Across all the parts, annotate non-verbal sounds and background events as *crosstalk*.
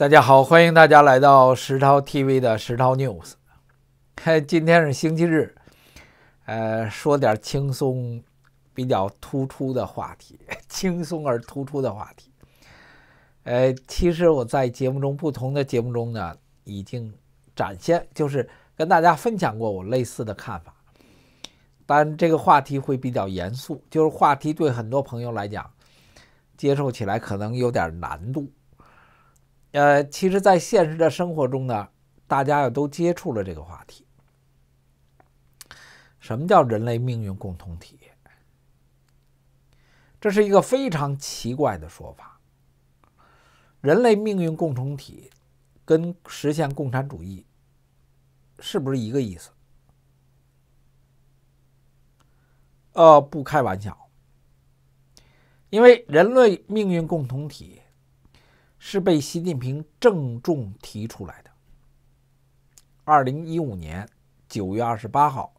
大家好，欢迎大家来到石涛 TV 的石涛 news。*laughs* 今天是星期日，呃，说点轻松、比较突出的话题，*laughs* 轻松而突出的话题。呃，其实我在节目中，不同的节目中呢，已经展现，就是跟大家分享过我类似的看法，但这个话题会比较严肃，就是话题对很多朋友来讲，接受起来可能有点难度。呃，其实，在现实的生活中呢，大家又都接触了这个话题。什么叫人类命运共同体？这是一个非常奇怪的说法。人类命运共同体跟实现共产主义是不是一个意思？呃，不开玩笑，因为人类命运共同体。是被习近平郑重提出来的。二零一五年九月二十八号，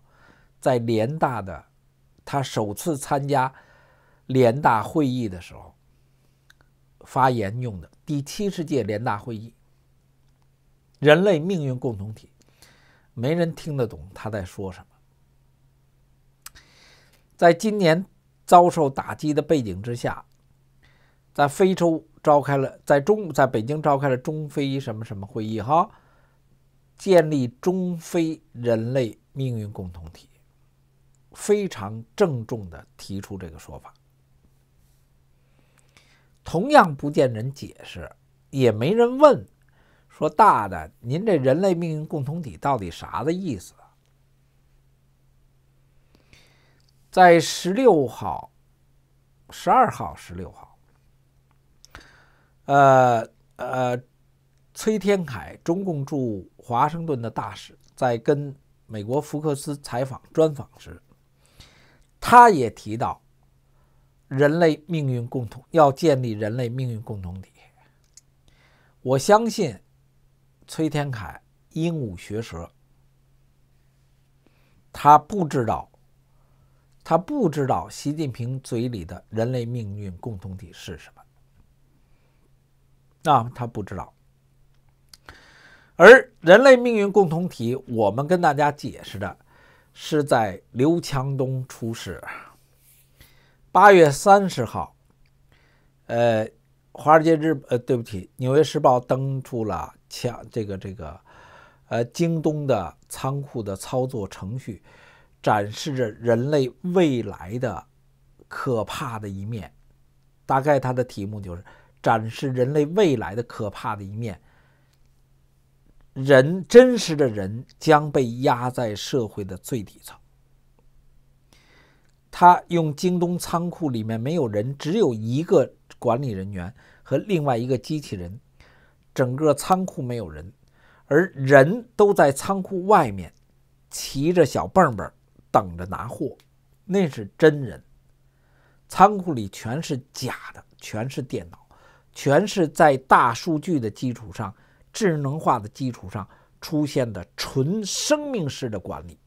在联大的他首次参加联大会议的时候，发言用的第七十届联大会议“人类命运共同体”，没人听得懂他在说什么。在今年遭受打击的背景之下。在非洲召开了，在中在北京召开了中非什么什么会议哈，建立中非人类命运共同体，非常郑重的提出这个说法。同样不见人解释，也没人问，说大的，您这人类命运共同体到底啥的意思？在十六号、十二号、十六号。呃呃，崔天凯，中共驻华盛顿的大使，在跟美国福克斯采访专访时，他也提到人类命运共同要建立人类命运共同体。我相信崔天凯鹦鹉学舌，他不知道，他不知道习近平嘴里的人类命运共同体是什么。啊，他不知道。而人类命运共同体，我们跟大家解释的是，在刘强东出事，八月三十号，呃，华尔街日，呃，对不起，纽约时报登出了强这个这个，呃，京东的仓库的操作程序，展示着人类未来的可怕的一面。大概它的题目就是。展示人类未来的可怕的一面。人真实的人将被压在社会的最底层。他用京东仓库里面没有人，只有一个管理人员和另外一个机器人，整个仓库没有人，而人都在仓库外面骑着小蹦蹦等着拿货，那是真人，仓库里全是假的，全是电脑。全是在大数据的基础上、智能化的基础上出现的纯生命式的管理，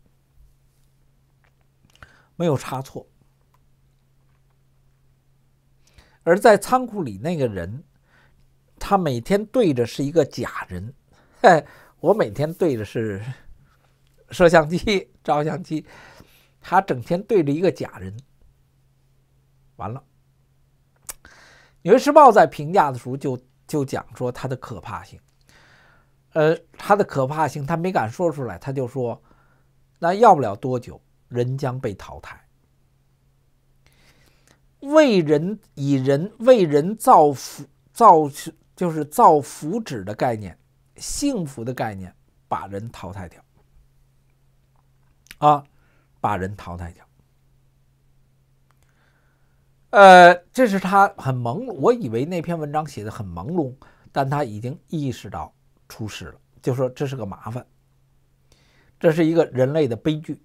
没有差错。而在仓库里那个人，他每天对着是一个假人，我每天对着是 *laughs* 摄像机、*laughs* 照相机，他整天对着一个假人，完了。《纽约时报》在评价的时候就就讲说它的可怕性，呃，它的可怕性他没敢说出来，他就说，那要不了多久人将被淘汰，为人以人为人造福造就是造福祉的概念，幸福的概念，把人淘汰掉，啊，把人淘汰掉。呃，这是他很朦胧，我以为那篇文章写的很朦胧，但他已经意识到出事了，就说这是个麻烦，这是一个人类的悲剧。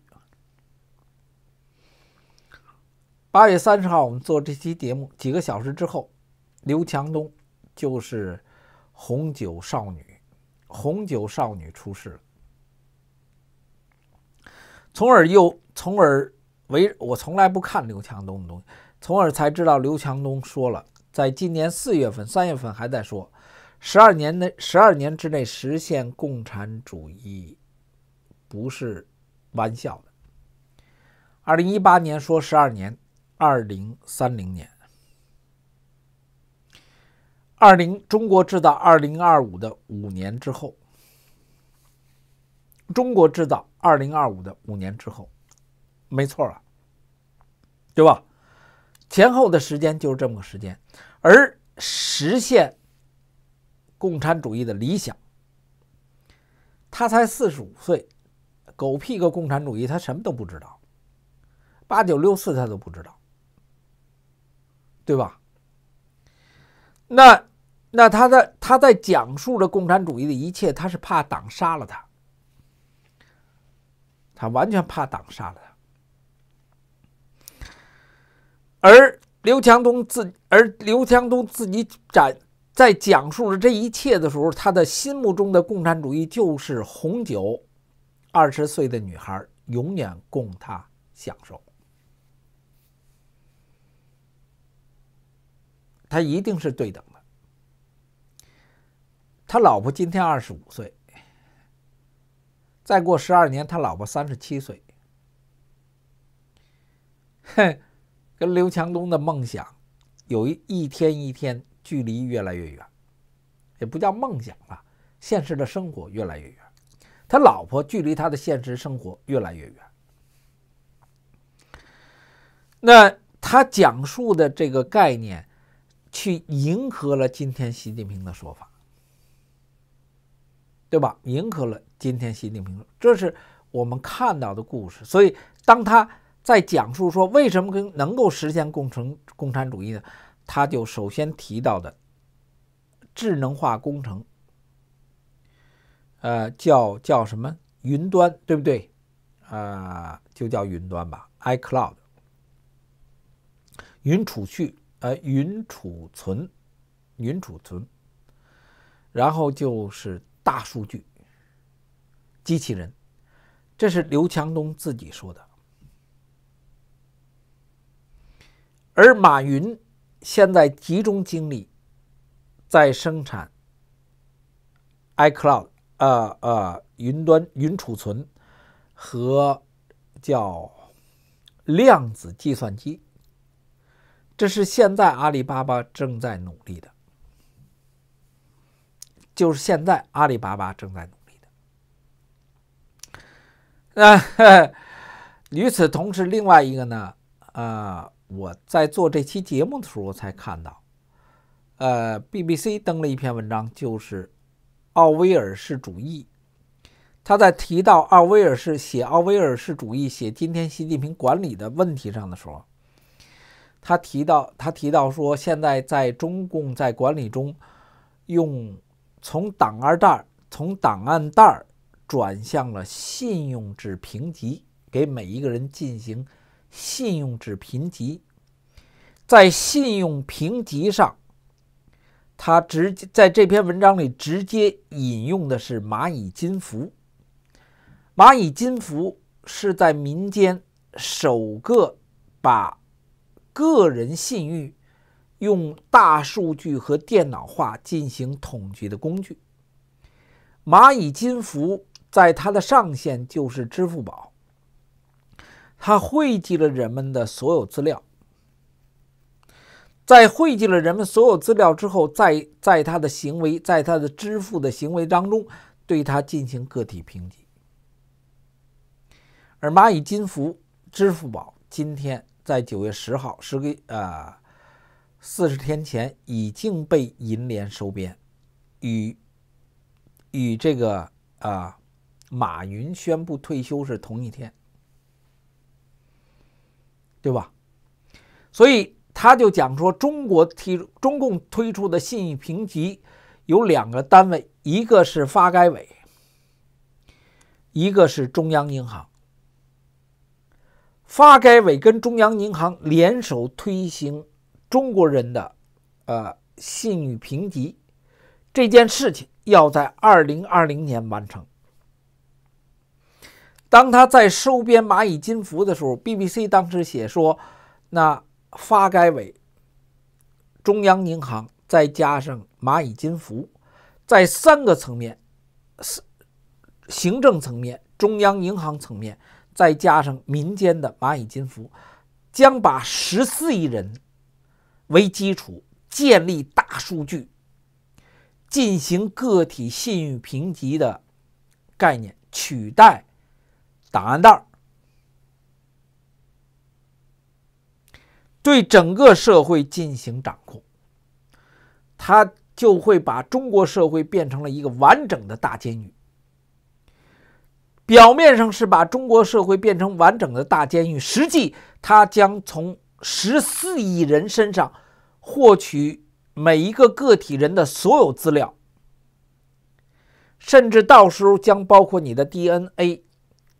八月三十号，我们做这期节目几个小时之后，刘强东就是红酒少女，红酒少女出事了，从而又从而为我从来不看刘强东的东西。从而才知道刘强东说了，在今年四月份、三月份还在说，十二年内、十二年之内实现共产主义，不是玩笑的。二零一八年说十二年，二零三零年，二零中国制造二零二五的五年之后，中国制造二零二五的五年之后，没错了，对吧？前后的时间就是这么个时间，而实现共产主义的理想，他才四十五岁，狗屁个共产主义，他什么都不知道，八九六四他都不知道，对吧？那那他在他在讲述着共产主义的一切，他是怕党杀了他，他完全怕党杀了他。而刘强东自而刘强东自己展在讲述了这一切的时候，他的心目中的共产主义就是红酒，二十岁的女孩永远供他享受，他一定是对等的。他老婆今天二十五岁，再过十二年，他老婆三十七岁，哼。*laughs* 跟刘强东的梦想，有一一天一天距离越来越远，也不叫梦想了，现实的生活越来越远。他老婆距离他的现实生活越来越远。那他讲述的这个概念，去迎合了今天习近平的说法，对吧？迎合了今天习近平，这是我们看到的故事。所以，当他。在讲述说为什么跟能够实现共成共产主义呢？他就首先提到的智能化工程，呃，叫叫什么云端，对不对？啊，就叫云端吧，iCloud 云储蓄，呃，云储存，云储存，然后就是大数据、机器人，这是刘强东自己说的。而马云现在集中精力在生产 iCloud，呃呃，云端云储存和叫量子计算机。这是现在阿里巴巴正在努力的，就是现在阿里巴巴正在努力的。那 *laughs* 与此同时，另外一个呢，啊。我在做这期节目的时候才看到，呃，BBC 登了一篇文章，就是奥威尔式主义。他在提到奥威尔式写奥威尔式主义写今天习近平管理的问题上的时候，他提到他提到说，现在在中共在管理中，用从档案袋儿从档案袋儿转向了信用制评级，给每一个人进行。信用值评级，在信用评级上，他直接在这篇文章里直接引用的是蚂蚁金服。蚂蚁金服是在民间首个把个人信誉用大数据和电脑化进行统计的工具。蚂蚁金服在它的上线就是支付宝。它汇集了人们的所有资料，在汇集了人们所有资料之后，在在他的行为，在他的支付的行为当中，对它进行个体评级。而蚂蚁金服、支付宝今天在九月十号是个啊，四十天前已经被银联收编，与与这个啊，马云宣布退休是同一天。对吧？所以他就讲说，中国提中共推出的信誉评级有两个单位，一个是发改委，一个是中央银行。发改委跟中央银行联手推行中国人的呃信誉评级这件事情，要在二零二零年完成。当他在收编蚂蚁金服的时候，BBC 当时写说：“那发改委、中央银行再加上蚂蚁金服，在三个层面——是行政层面、中央银行层面，再加上民间的蚂蚁金服，将把十四亿人为基础建立大数据，进行个体信誉评级的概念取代。”档案袋，对整个社会进行掌控，他就会把中国社会变成了一个完整的大监狱。表面上是把中国社会变成完整的大监狱，实际他将从十四亿人身上获取每一个个体人的所有资料，甚至到时候将包括你的 DNA。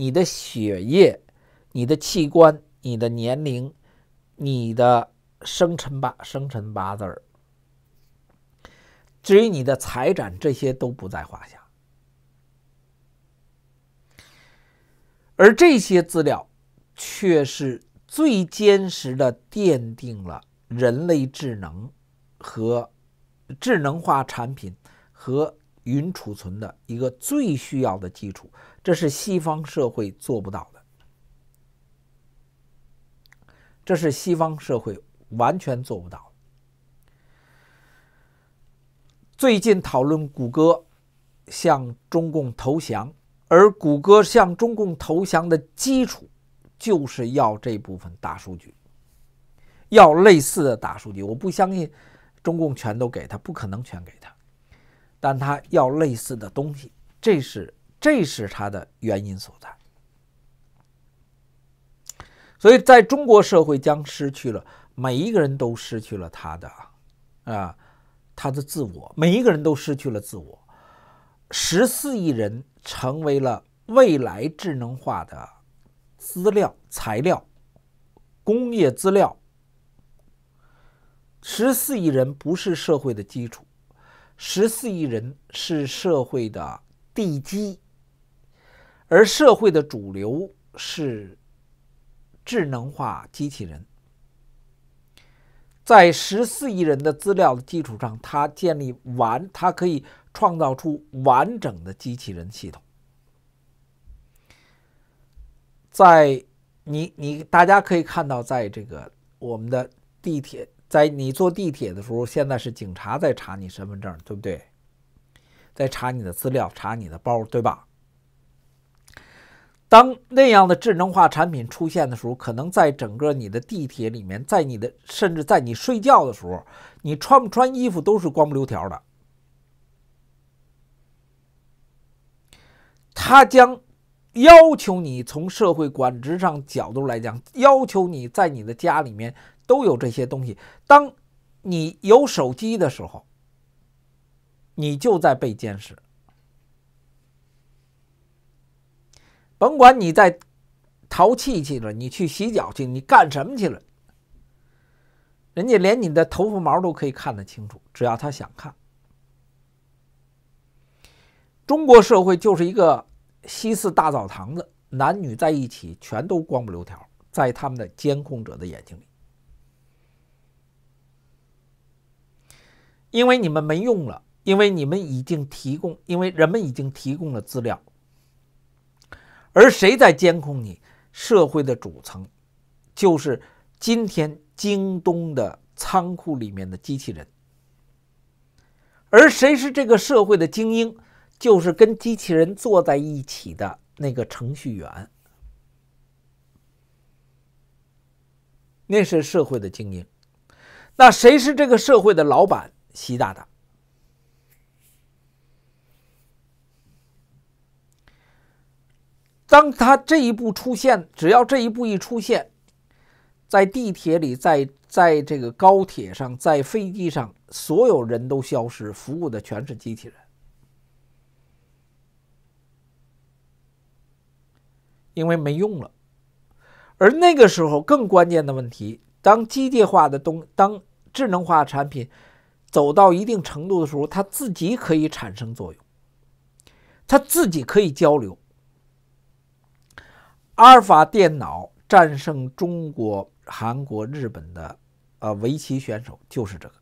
你的血液、你的器官、你的年龄、你的生辰八生辰八字儿，至于你的财产，这些都不在话下。而这些资料却是最坚实的奠定了人类智能和智能化产品和。云储存的一个最需要的基础，这是西方社会做不到的，这是西方社会完全做不到最近讨论谷歌向中共投降，而谷歌向中共投降的基础就是要这部分大数据，要类似的大数据。我不相信中共全都给他，不可能全给他。但他要类似的东西，这是这是他的原因所在。所以，在中国社会将失去了每一个人都失去了他的啊，他的自我，每一个人都失去了自我。十四亿人成为了未来智能化的资料材料、工业资料。十四亿人不是社会的基础。十四亿人是社会的地基，而社会的主流是智能化机器人。在十四亿人的资料的基础上，它建立完，它可以创造出完整的机器人系统。在你你大家可以看到，在这个我们的地铁。在你坐地铁的时候，现在是警察在查你身份证，对不对？在查你的资料，查你的包，对吧？当那样的智能化产品出现的时候，可能在整个你的地铁里面，在你的甚至在你睡觉的时候，你穿不穿衣服都是光不溜条的。他将要求你从社会管制上角度来讲，要求你在你的家里面。都有这些东西。当你有手机的时候，你就在被监视。甭管你在淘气去了，你去洗脚去，你干什么去了，人家连你的头发毛都可以看得清楚，只要他想看。中国社会就是一个西式大澡堂子，男女在一起，全都光不溜条，在他们的监控者的眼睛里。因为你们没用了，因为你们已经提供，因为人们已经提供了资料，而谁在监控你？社会的主层，就是今天京东的仓库里面的机器人。而谁是这个社会的精英？就是跟机器人坐在一起的那个程序员。那是社会的精英。那谁是这个社会的老板？习大大，当他这一步出现，只要这一步一出现，在地铁里，在在这个高铁上，在飞机上，所有人都消失，服务的全是机器人，因为没用了。而那个时候更关键的问题，当机械化的东，当智能化产品。走到一定程度的时候，他自己可以产生作用，他自己可以交流。阿尔法电脑战胜中国、韩国、日本的呃围棋选手就是这个，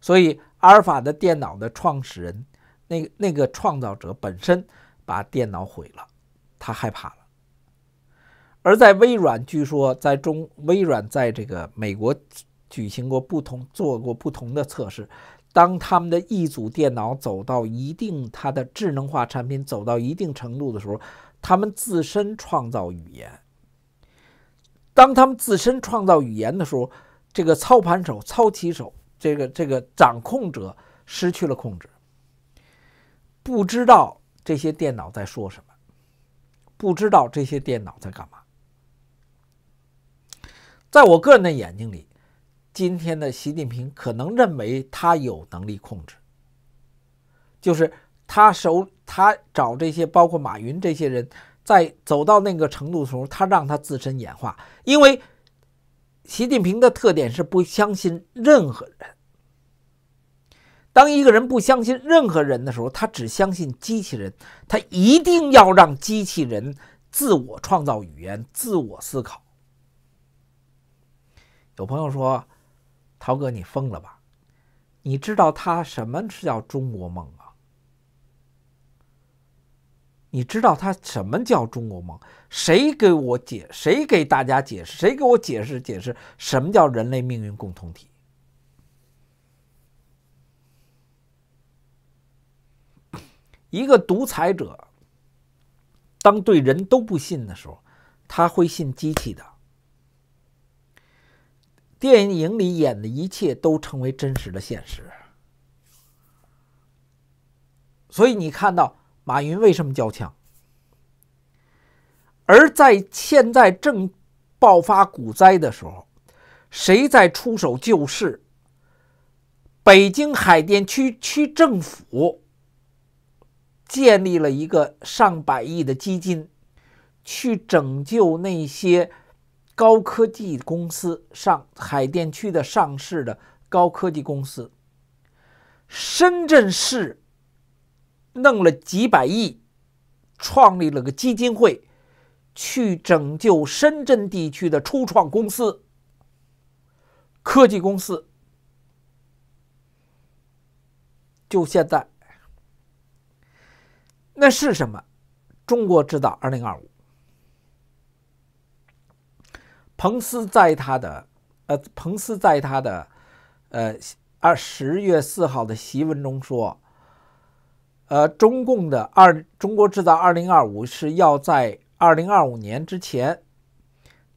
所以阿尔法的电脑的创始人，那那个创造者本身把电脑毁了，他害怕了。而在微软，据说在中微软在这个美国。举行过不同做过不同的测试。当他们的一组电脑走到一定，它的智能化产品走到一定程度的时候，他们自身创造语言。当他们自身创造语言的时候，这个操盘手、操棋手、这个这个掌控者失去了控制，不知道这些电脑在说什么，不知道这些电脑在干嘛。在我个人的眼睛里，今天的习近平可能认为他有能力控制，就是他手他找这些包括马云这些人在走到那个程度的时候，他让他自身演化。因为习近平的特点是不相信任何人。当一个人不相信任何人的时候，他只相信机器人，他一定要让机器人自我创造语言、自我思考。有朋友说。曹哥，你疯了吧？你知道他什么是叫中国梦啊？你知道他什么叫中国梦？谁给我解？谁给大家解释？谁给我解释解释什么叫人类命运共同体？一个独裁者当对人都不信的时候，他会信机器的。电影里演的一切都成为真实的现实，所以你看到马云为什么交枪？而在现在正爆发股灾的时候，谁在出手救市？北京海淀区区政府建立了一个上百亿的基金，去拯救那些。高科技公司上海淀区的上市的高科技公司，深圳市弄了几百亿，创立了个基金会，去拯救深圳地区的初创公司、科技公司。就现在，那是什么？中国制造二零二五。彭斯在他的呃，彭斯在他的呃二十月四号的习文中说，呃，中共的二中国制造二零二五是要在二零二五年之前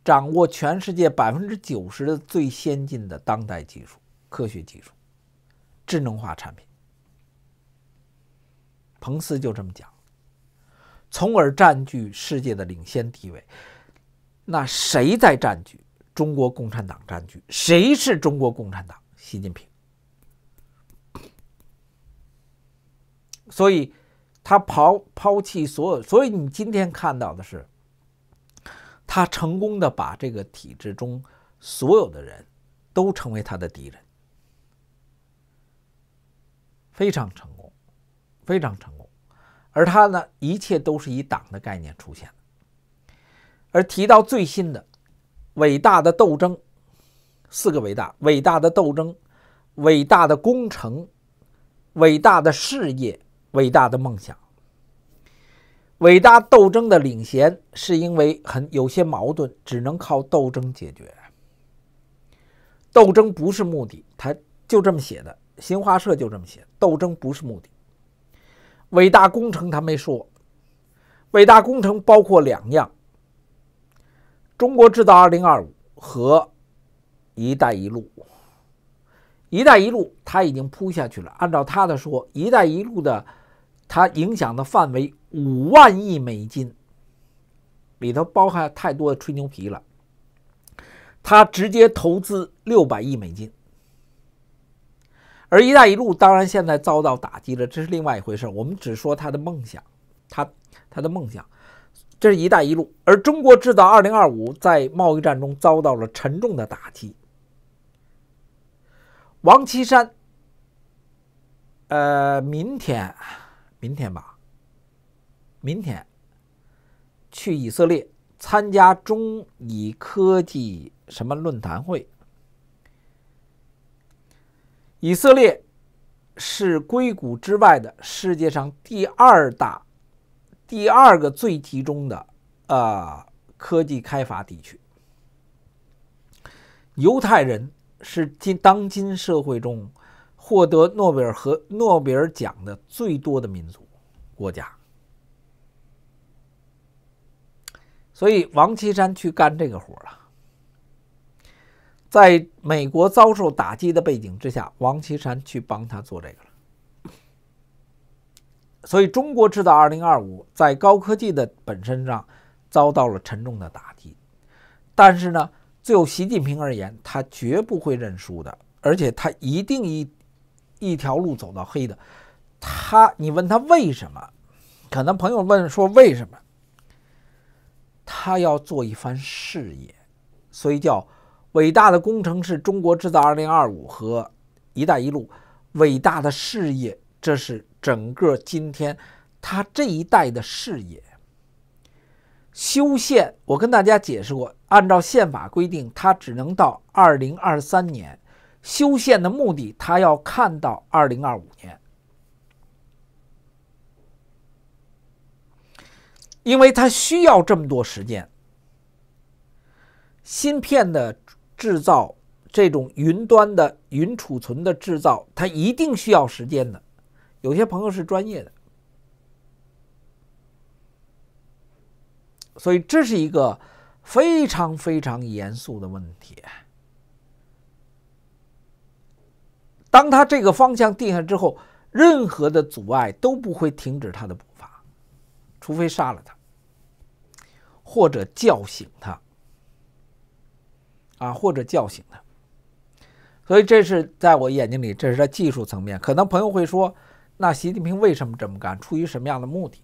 掌握全世界百分之九十的最先进的当代技术、科学技术、智能化产品。彭斯就这么讲，从而占据世界的领先地位。那谁在占据？中国共产党占据。谁是中国共产党？习近平。所以，他抛抛弃所有。所以你今天看到的是，他成功的把这个体制中所有的人都成为他的敌人，非常成功，非常成功。而他呢，一切都是以党的概念出现。而提到最新的伟大的斗争，四个伟大：伟大的斗争、伟大的工程、伟大的事业、伟大的梦想。伟大斗争的领衔，是因为很有些矛盾，只能靠斗争解决。斗争不是目的，他就这么写的，新华社就这么写斗争不是目的。伟大工程他没说，伟大工程包括两样。中国制造二零二五和“一带一路”，“一带一路”他已经铺下去了。按照他的说，“一带一路”的它影响的范围五万亿美金，里头包含太多的吹牛皮了。他直接投资六百亿美金，而“一带一路”当然现在遭到打击了，这是另外一回事。我们只说他的梦想，他他的梦想。这是一带一路，而中国制造二零二五在贸易战中遭到了沉重的打击。王岐山，呃，明天，明天吧，明天去以色列参加中以科技什么论坛会。以色列是硅谷之外的世界上第二大。第二个最集中的，呃，科技开发地区，犹太人是今当今社会中获得诺贝尔和诺贝尔奖的最多的民族国家。所以王岐山去干这个活了。在美国遭受打击的背景之下，王岐山去帮他做这个了。所以，中国制造二零二五在高科技的本身上遭到了沉重的打击。但是呢，就习近平而言，他绝不会认输的，而且他一定一一条路走到黑的。他，你问他为什么？可能朋友问说为什么？他要做一番事业，所以叫伟大的工程是中国制造二零二五和一带一路伟大的事业，这是。整个今天，他这一代的视野修宪，我跟大家解释过，按照宪法规定，他只能到二零二三年修宪的目的，他要看到二零二五年，因为他需要这么多时间。芯片的制造，这种云端的云储存的制造，它一定需要时间的。有些朋友是专业的，所以这是一个非常非常严肃的问题。当他这个方向定下之后，任何的阻碍都不会停止他的步伐，除非杀了他，或者叫醒他，啊，或者叫醒他。所以这是在我眼睛里，这是在技术层面。可能朋友会说。那习近平为什么这么干？出于什么样的目的？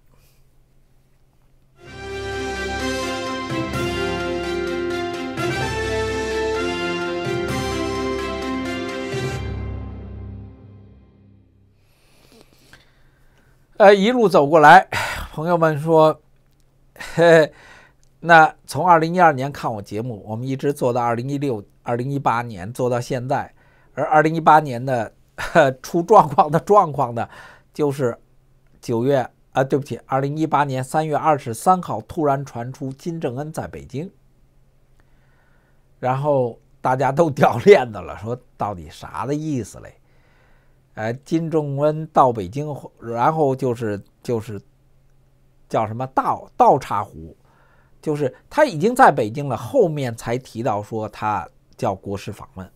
呃，一路走过来，朋友们说，嘿，那从二零一二年看我节目，我们一直做到二零一六、二零一八年，做到现在，而二零一八年的。*laughs* 出状况的状况呢，就是九月啊，对不起，二零一八年三月二十三号突然传出金正恩在北京，然后大家都掉链子了，说到底啥的意思嘞？呃，金正恩到北京，然后就是就是叫什么倒倒茶壶，就是他已经在北京了，后面才提到说他叫国事访问。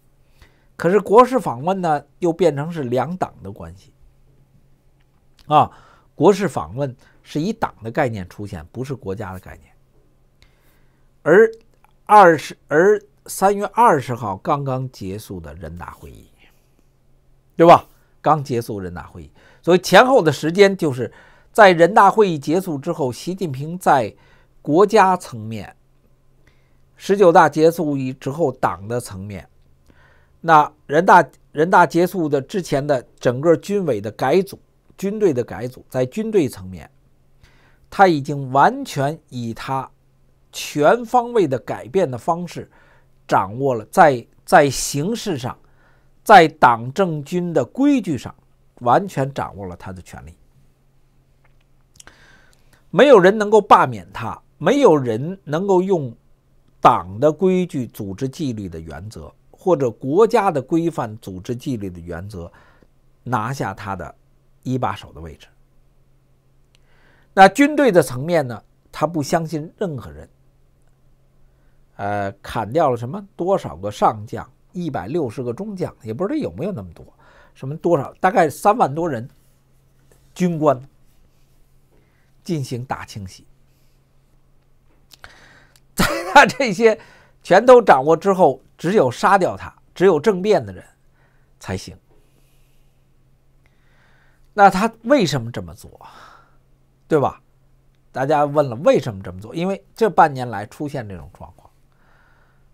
可是国事访问呢，又变成是两党的关系，啊，国事访问是以党的概念出现，不是国家的概念。而二十而三月二十号刚刚结束的人大会议，对吧？刚结束人大会议，所以前后的时间就是在人大会议结束之后，习近平在国家层面，十九大结束以之后，党的层面。那人大人大结束的之前的整个军委的改组，军队的改组，在军队层面，他已经完全以他全方位的改变的方式，掌握了在在形式上，在党政军的规矩上，完全掌握了他的权利。没有人能够罢免他，没有人能够用党的规矩、组织纪律的原则。或者国家的规范组织纪律的原则，拿下他的，一把手的位置。那军队的层面呢？他不相信任何人。呃，砍掉了什么？多少个上将？一百六十个中将，也不知道有没有那么多。什么多少？大概三万多人，军官进行大清洗。*laughs* 在他这些全都掌握之后。只有杀掉他，只有政变的人才行。那他为什么这么做，对吧？大家问了为什么这么做，因为这半年来出现这种状况。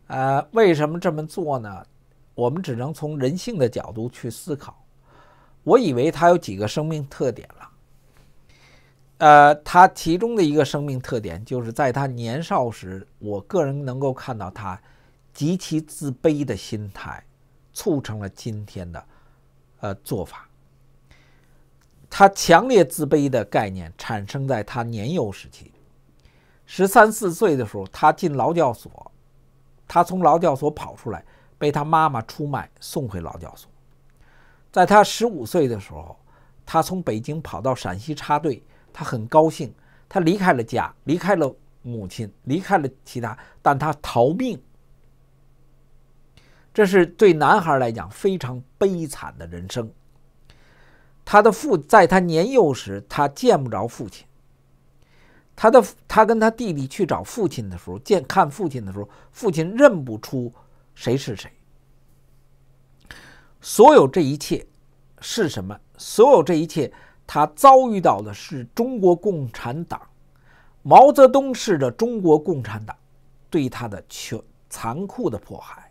呃，为什么这么做呢？我们只能从人性的角度去思考。我以为他有几个生命特点了。呃，他其中的一个生命特点就是在他年少时，我个人能够看到他。极其自卑的心态，促成了今天的呃做法。他强烈自卑的概念产生在他年幼时期，十三四岁的时候，他进劳教所，他从劳教所跑出来，被他妈妈出卖，送回劳教所。在他十五岁的时候，他从北京跑到陕西插队，他很高兴，他离开了家，离开了母亲，离开了其他，但他逃命。这是对男孩来讲非常悲惨的人生。他的父在他年幼时，他见不着父亲。他的他跟他弟弟去找父亲的时候，见看父亲的时候，父亲认不出谁是谁。所有这一切是什么？所有这一切，他遭遇到的是中国共产党，毛泽东式的中国共产党对他的全残酷的迫害。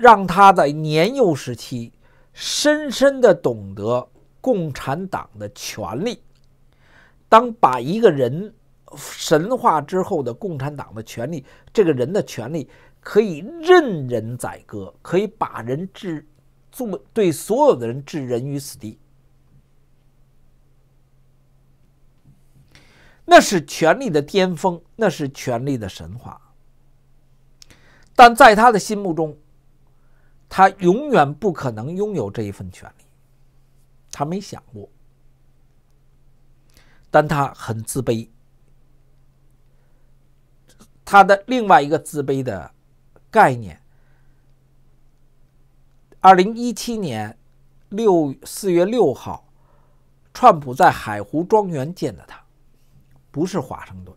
让他在年幼时期深深的懂得共产党的权利。当把一个人神话之后的共产党的权利，这个人的权利可以任人宰割，可以把人置这么对所有的人置人于死地。那是权力的巅峰，那是权力的神话。但在他的心目中，他永远不可能拥有这一份权利，他没想过，但他很自卑。他的另外一个自卑的概念。二零一七年六四月六号，川普在海湖庄园见的他，不是华盛顿，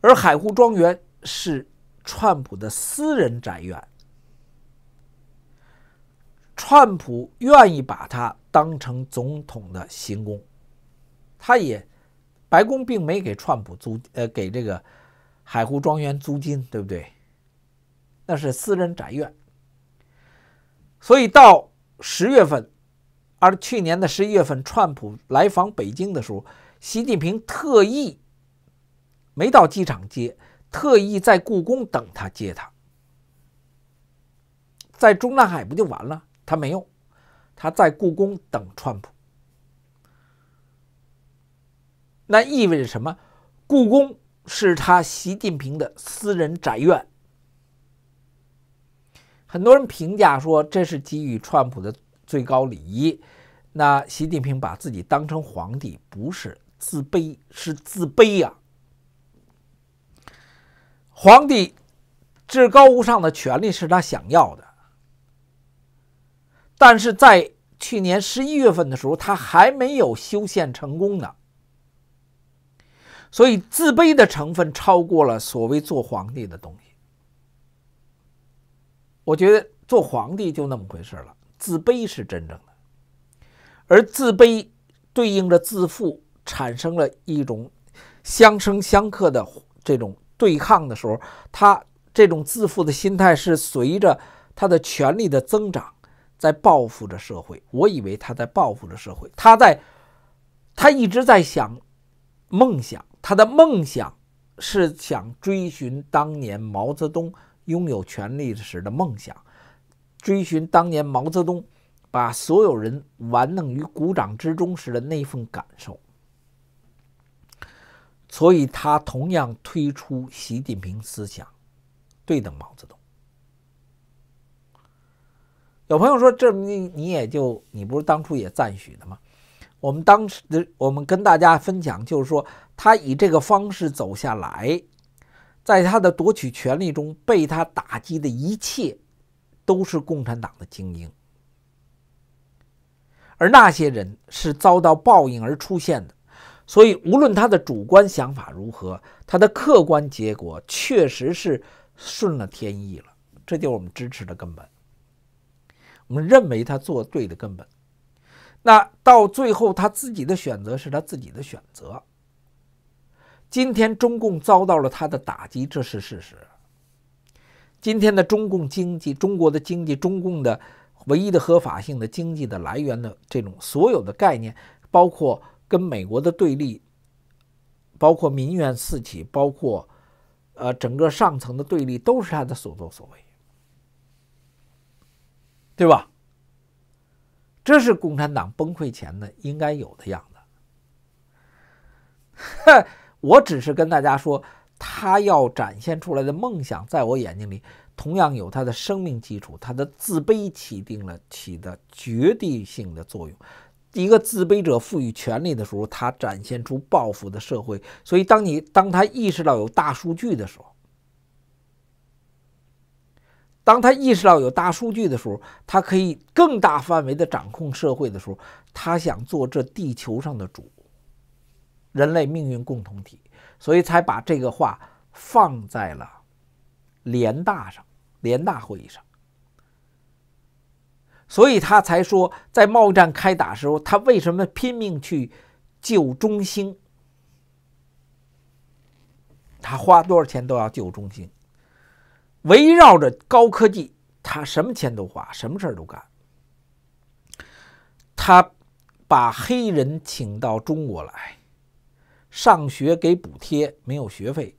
而海湖庄园是川普的私人宅院。川普愿意把他当成总统的行宫，他也白宫并没给川普租呃给这个海湖庄园租金，对不对？那是私人宅院。所以到十月份，而去年的十一月份，川普来访北京的时候，习近平特意没到机场接，特意在故宫等他接他，在中南海不就完了？他没用，他在故宫等川普。那意味着什么？故宫是他习近平的私人宅院。很多人评价说，这是给予川普的最高礼仪。那习近平把自己当成皇帝，不是自卑，是自卑呀！皇帝至高无上的权利是他想要的。但是在去年十一月份的时候，他还没有修宪成功呢。所以自卑的成分超过了所谓做皇帝的东西。我觉得做皇帝就那么回事了，自卑是真正的，而自卑对应着自负，产生了一种相生相克的这种对抗的时候，他这种自负的心态是随着他的权力的增长。在报复着社会，我以为他在报复着社会。他在，他一直在想梦想，他的梦想是想追寻当年毛泽东拥有权力时的梦想，追寻当年毛泽东把所有人玩弄于股掌之中时的那份感受。所以，他同样推出习近平思想，对等毛泽东。有朋友说：“这你你也就你不是当初也赞许的吗？我们当时我们跟大家分享，就是说他以这个方式走下来，在他的夺取权力中被他打击的一切，都是共产党的精英，而那些人是遭到报应而出现的。所以无论他的主观想法如何，他的客观结果确实是顺了天意了。这就是我们支持的根本。”我们认为他做对的根本，那到最后他自己的选择是他自己的选择。今天中共遭到了他的打击，这是事实。今天的中共经济，中国的经济，中共的唯一的合法性的经济的来源的这种所有的概念，包括跟美国的对立，包括民怨四起，包括呃整个上层的对立，都是他的所作所为。对吧？这是共产党崩溃前的应该有的样子。*laughs* 我只是跟大家说，他要展现出来的梦想，在我眼睛里同样有他的生命基础，他的自卑起定了起的决定性的作用。一个自卑者赋予权力的时候，他展现出报复的社会。所以，当你当他意识到有大数据的时候。当他意识到有大数据的时候，他可以更大范围的掌控社会的时候，他想做这地球上的主，人类命运共同体，所以才把这个话放在了联大上，联大会议上，所以他才说，在贸易战开打时候，他为什么拼命去救中兴？他花多少钱都要救中兴。围绕着高科技，他什么钱都花，什么事儿都干。他把黑人请到中国来上学，给补贴，没有学费，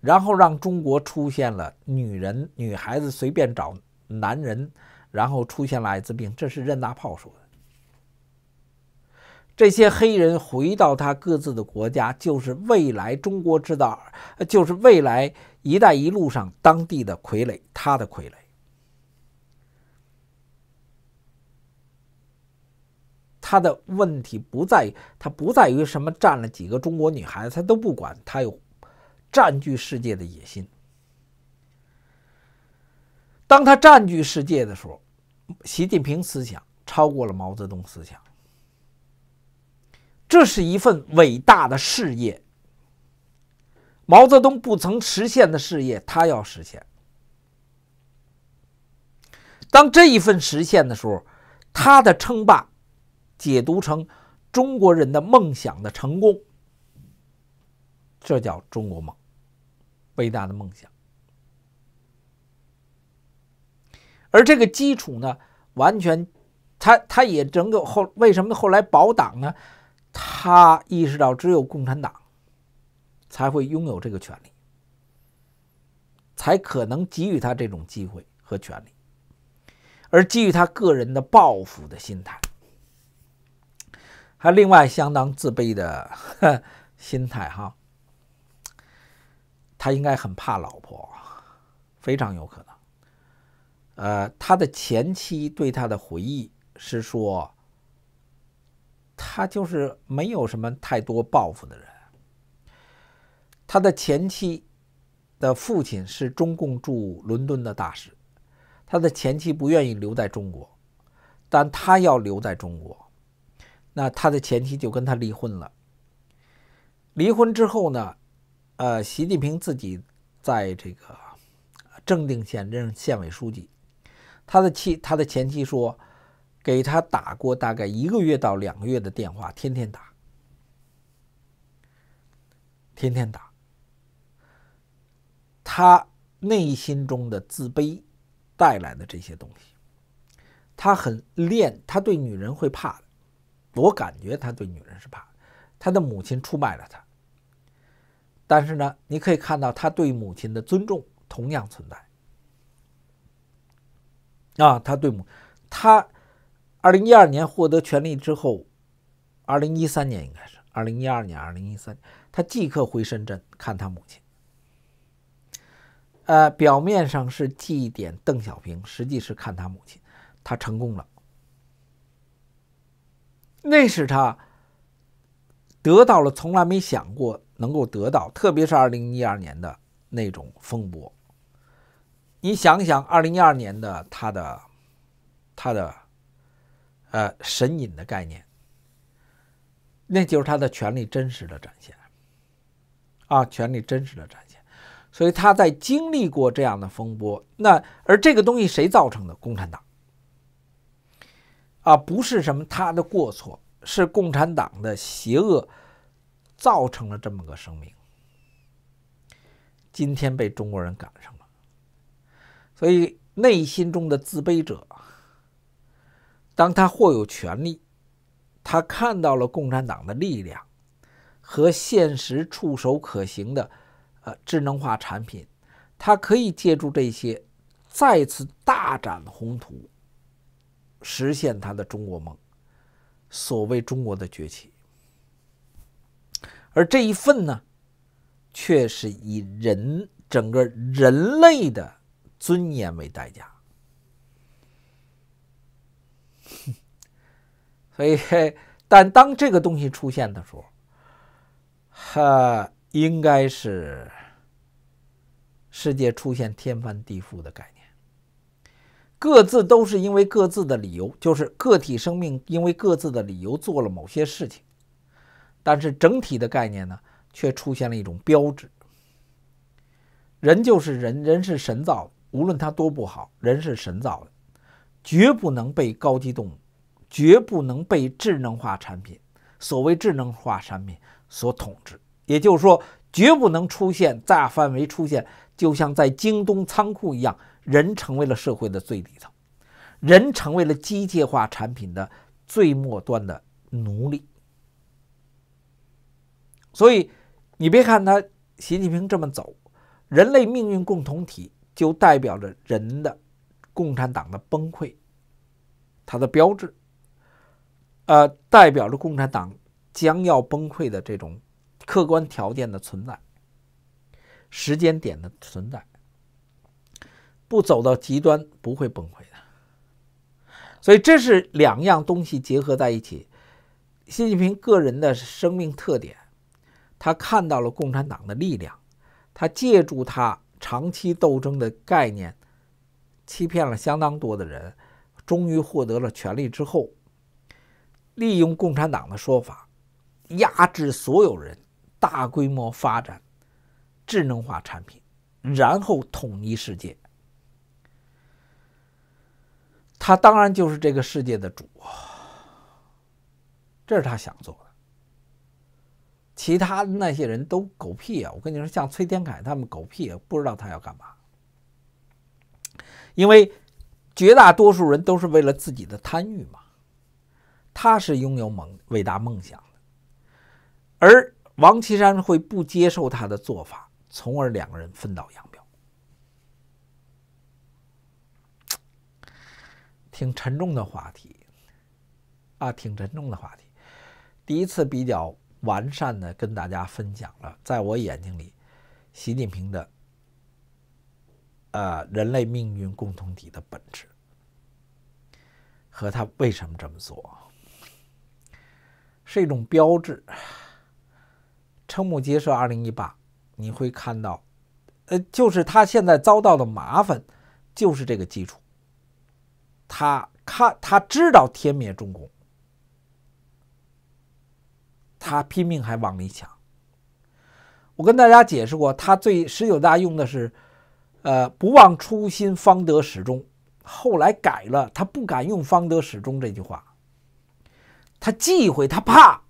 然后让中国出现了女人、女孩子随便找男人，然后出现了艾滋病。这是任大炮说的。这些黑人回到他各自的国家，就是未来中国制造，就是未来。“一带一路”上当地的傀儡，他的傀儡，他的问题不在于他不在于什么，占了几个中国女孩子，他都不管，他有占据世界的野心。当他占据世界的时候，习近平思想超过了毛泽东思想，这是一份伟大的事业。毛泽东不曾实现的事业，他要实现。当这一份实现的时候，他的称霸，解读成中国人的梦想的成功，这叫中国梦，伟大的梦想。而这个基础呢，完全，他他也整个后为什么后来保党呢，他意识到只有共产党。才会拥有这个权利，才可能给予他这种机会和权利，而基于他个人的报复的心态，还另外相当自卑的心态哈，他应该很怕老婆，非常有可能。呃，他的前妻对他的回忆是说，他就是没有什么太多报复的人。他的前妻的父亲是中共驻伦敦的大使，他的前妻不愿意留在中国，但他要留在中国，那他的前妻就跟他离婚了。离婚之后呢，呃，习近平自己在这个正定县任县委书记，他的妻，他的前妻说，给他打过大概一个月到两个月的电话，天天打，天天打。他内心中的自卑带来的这些东西，他很恋，他对女人会怕的。我感觉他对女人是怕。他的母亲出卖了他，但是呢，你可以看到他对母亲的尊重同样存在。啊，他对母，他二零一二年获得权利之后，二零一三年应该是二零一二年，二零一三，他即刻回深圳看他母亲。呃，表面上是祭奠邓小平，实际是看他母亲。他成功了，那是他得到了从来没想过能够得到，特别是二零一二年的那种风波。你想想，二零一二年的他的他的呃神隐的概念，那就是他的权力真实的展现啊，权力真实的展现。所以他在经历过这样的风波，那而这个东西谁造成的？共产党啊，不是什么他的过错，是共产党的邪恶造成了这么个声明。今天被中国人赶上了，所以内心中的自卑者，当他或有权利。他看到了共产党的力量和现实触手可行的。呃，智能化产品，它可以借助这些再次大展宏图，实现它的中国梦，所谓中国的崛起。而这一份呢，却是以人整个人类的尊严为代价。*laughs* 所以，*laughs* 但当这个东西出现的时候，哈。应该是世界出现天翻地覆的概念，各自都是因为各自的理由，就是个体生命因为各自的理由做了某些事情，但是整体的概念呢，却出现了一种标志：人就是人，人是神造的，无论他多不好，人是神造的，绝不能被高级动物，绝不能被智能化产品，所谓智能化产品所统治。也就是说，绝不能出现大范围出现，就像在京东仓库一样，人成为了社会的最底层，人成为了机械化产品的最末端的奴隶。所以，你别看他习近平这么走，人类命运共同体就代表着人的共产党的崩溃，它的标志，呃，代表着共产党将要崩溃的这种。客观条件的存在，时间点的存在，不走到极端不会崩溃的。所以这是两样东西结合在一起。习近平个人的生命特点，他看到了共产党的力量，他借助他长期斗争的概念，欺骗了相当多的人，终于获得了权力之后，利用共产党的说法压制所有人。大规模发展智能化产品，然后统一世界，他当然就是这个世界的主，这是他想做的。其他的那些人都狗屁啊！我跟你说，像崔天凯他们狗屁啊，不知道他要干嘛。因为绝大多数人都是为了自己的贪欲嘛，他是拥有梦、伟大梦想的，而。王岐山会不接受他的做法，从而两个人分道扬镳。挺沉重的话题啊，挺沉重的话题。第一次比较完善的跟大家分享了，在我眼睛里，习近平的啊人类命运共同体的本质和他为什么这么做，是一种标志。瞠目结舌，二零一八，你会看到，呃，就是他现在遭到的麻烦，就是这个基础。他看，他知道天灭中共，他拼命还往里抢。我跟大家解释过，他最十九大用的是，呃，不忘初心方得始终，后来改了，他不敢用“方得始终”这句话，他忌讳，他怕。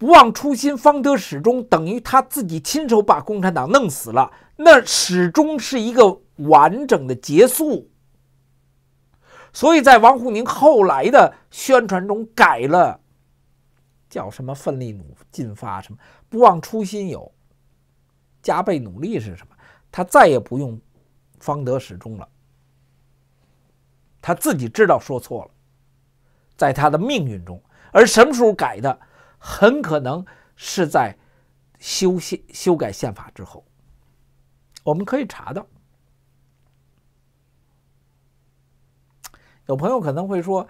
不忘初心，方得始终，等于他自己亲手把共产党弄死了。那始终是一个完整的结束。所以在王沪宁后来的宣传中改了，叫什么“奋力努进发”什么“不忘初心有”，加倍努力是什么？他再也不用“方得始终”了。他自己知道说错了，在他的命运中。而什么时候改的？很可能是在修宪、修改宪法之后，我们可以查到。有朋友可能会说，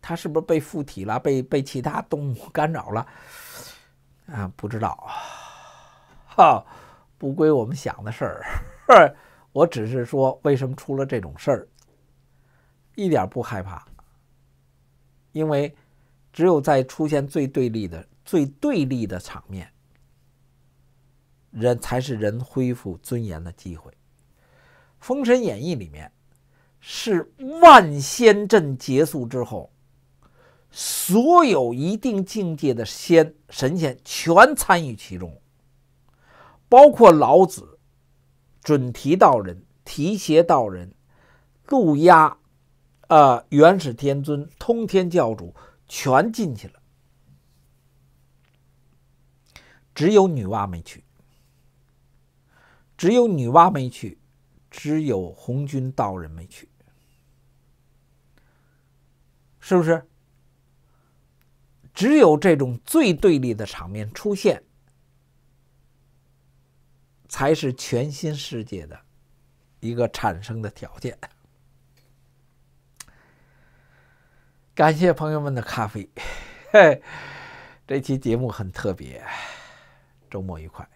他是不是被附体了？被被其他动物干扰了？啊，不知道，哈，不归我们想的事儿。*laughs* 我只是说，为什么出了这种事儿，一点不害怕，因为。只有在出现最对立的、最对立的场面，人才是人恢复尊严的机会。《封神演义》里面是万仙阵结束之后，所有一定境界的仙神仙全参与其中，包括老子、准提道人、提携道人、路压、呃元始天尊、通天教主。全进去了，只有女娲没去，只有女娲没去，只有红军道人没去，是不是？只有这种最对立的场面出现，才是全新世界的一个产生的条件。感谢朋友们的咖啡，嘿，这期节目很特别，周末愉快。